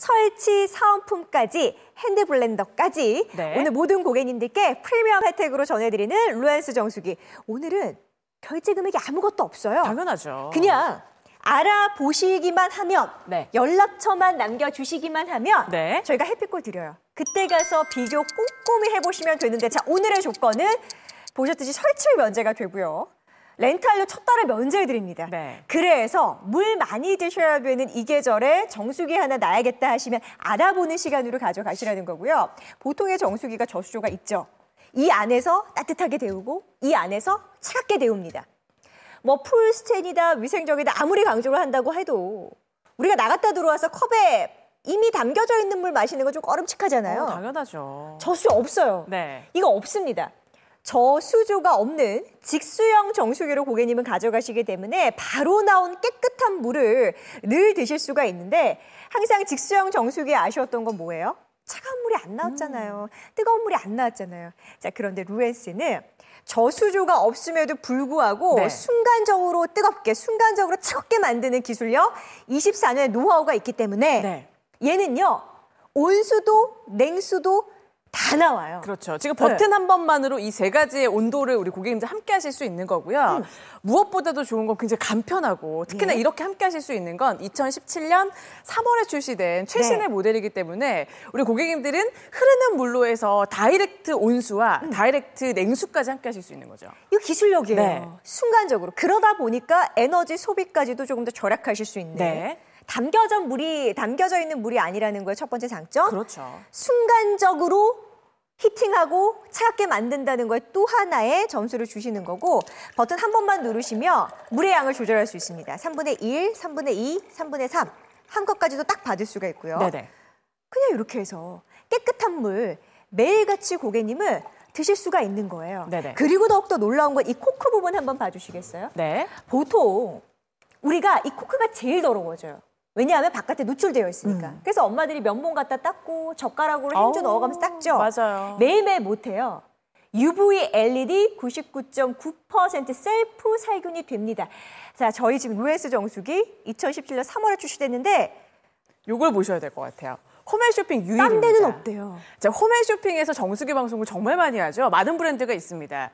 설치, 사은품까지 핸드블렌더까지 네. 오늘 모든 고객님들께 프리미엄 혜택으로 전해드리는 루안스 정수기. 오늘은 결제 금액이 아무것도 없어요. 당연하죠. 그냥 알아보시기만 하면 네. 연락처만 남겨주시기만 하면 네. 저희가 해피콜 드려요. 그때 가서 비교 꼼꼼히 해보시면 되는데 자 오늘의 조건은 보셨듯이 설치 면제가 되고요. 렌탈료 첫 달을 면제해드립니다. 네. 그래서 물 많이 드셔야 되는 이 계절에 정수기 하나 놔야겠다 하시면 알아보는 시간으로 가져가시라는 거고요. 보통의 정수기가 저수조가 있죠. 이 안에서 따뜻하게 데우고 이 안에서 차갑게 데웁니다. 뭐 풀스텐이다 위생적이다 아무리 강조를 한다고 해도 우리가 나갔다 들어와서 컵에 이미 담겨져 있는 물 마시는 건 좀 꺼름칙하잖아요. 어, 당연하죠. 저수 없어요. 네. 이거 없습니다. 저수조가 없는 직수형 정수기로 고객님은 가져가시기 때문에 바로 나온 깨끗한 물을 늘 드실 수가 있는데 항상 직수형 정수기에 아쉬웠던 건 뭐예요? 차가운 물이 안 나왔잖아요. 음. 뜨거운 물이 안 나왔잖아요. 자, 그런데 루엔스는 저수조가 없음에도 불구하고 네. 순간적으로 뜨겁게, 순간적으로 차갑게 만드는 기술력 24년의 노하우가 있기 때문에 네. 얘는요, 온수도, 냉수도, 다 나와요. 그렇죠. 지금 네. 버튼 네. 한 번만으로 이 세 가지의 온도를 우리 고객님들 함께 하실 수 있는 거고요. 음. 무엇보다도 좋은 건 굉장히 간편하고 특히나 예. 이렇게 함께 하실 수 있는 건 2017년 3월에 출시된 최신의 네. 모델이기 때문에 우리 고객님들은 흐르는 물로해서 다이렉트 온수와 음. 다이렉트 냉수까지 함께 하실 수 있는 거죠. 이 기술력이에요. 네. 순간적으로. 그러다 보니까 에너지 소비까지도 조금 더 절약하실 수 있는. 네. 담겨져 물이 담겨져 있는 물이 아니라는 거예요. 첫 번째 장점. 그렇죠. 순간적으로 히팅하고 차갑게 만든다는 거에 또 하나의 점수를 주시는 거고 버튼 한 번만 누르시면 물의 양을 조절할 수 있습니다. 3분의 1, 3분의 2, 3분의 3. 한 것까지도 딱 받을 수가 있고요. 네네. 그냥 이렇게 해서 깨끗한 물 매일같이 고객님을 드실 수가 있는 거예요. 네네. 그리고 더욱더 놀라운 건 이 코크 부분 한번 봐주시겠어요? 네. 보통 우리가 이 코크가 제일 더러워져요. 왜냐하면 바깥에 노출되어 있으니까. 음. 그래서 엄마들이 면봉 갖다 닦고 젓가락으로 행주 어, 넣어가면서 닦죠. 맞아요. 매일매일 못해요. UV LED 99.9% 셀프 살균이 됩니다. 자, 저희 집금 루에스 정수기 2017년 3월에 출시됐는데 요걸 보셔야 될 것 같아요. 홈앤 쇼핑 유일입니다. 딴 데는 없대요. 자, 홈앤 쇼핑에서 정수기 방송을 정말 많이 하죠. 많은 브랜드가 있습니다.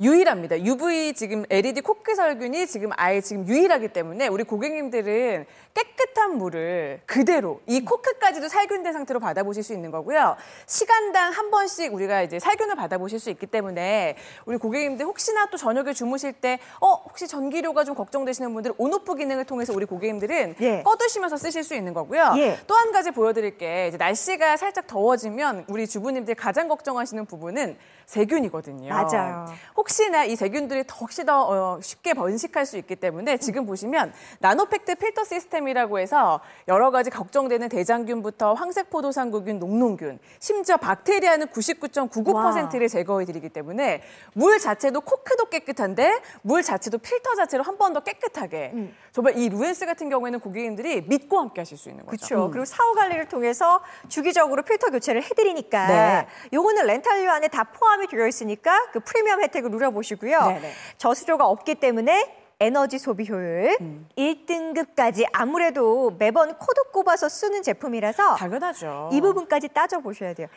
유일합니다. UV 지금 LED 코끼살균이 지금 아예 지금 유일하기 때문에 우리 고객님들은 깨끗한 물을 그대로 이 코끝까지도 살균된 상태로 받아보실 수 있는 거고요. 시간당 한 번씩 우리가 이제 살균을 받아보실 수 있기 때문에 우리 고객님들 혹시나 또 저녁에 주무실 때 어 혹시 전기료가 좀 걱정되시는 분들은 온오프 기능을 통해서 우리 고객님들은 예. 꺼두시면서 쓰실 수 있는 거고요. 예. 또한 가지 보여드릴 게 이제 날씨가 살짝 더워지면 우리 주부님들 가장 걱정하시는 부분은 세균이거든요. 맞아요. 혹시나 이 세균들이 더 혹시 더 어, 쉽게 번식할 수 있기 때문에 지금 보시면 나노팩트 필터 시스템이라고 해서 여러 가지 걱정되는 대장균부터 황색 포도상구균, 녹농균, 심지어 박테리아는 99.99%를 제거해 드리기 때문에 물 자체도 코크도 깨끗한데 물 자체도 필터 자체로 한 번 더 깨끗하게 음. 정말 이 루엔스 같은 경우에는 고객님들이 믿고 함께 하실 수 있는 거죠. 그렇죠. 음. 그리고 사후 관리를 통해서 주기적으로 필터 교체를 해드리니까 네. 요거는 렌탈료 안에 다 포함. 포함이 되어 있으니까 그 프리미엄 혜택을 누려보시고요. 네네. 저수조가 없기 때문에 에너지 소비 효율, 음. 1등급까지 아무래도 매번 코드 꼽아서 쓰는 제품이라서 당연하죠. 이 부분까지 따져보셔야 돼요.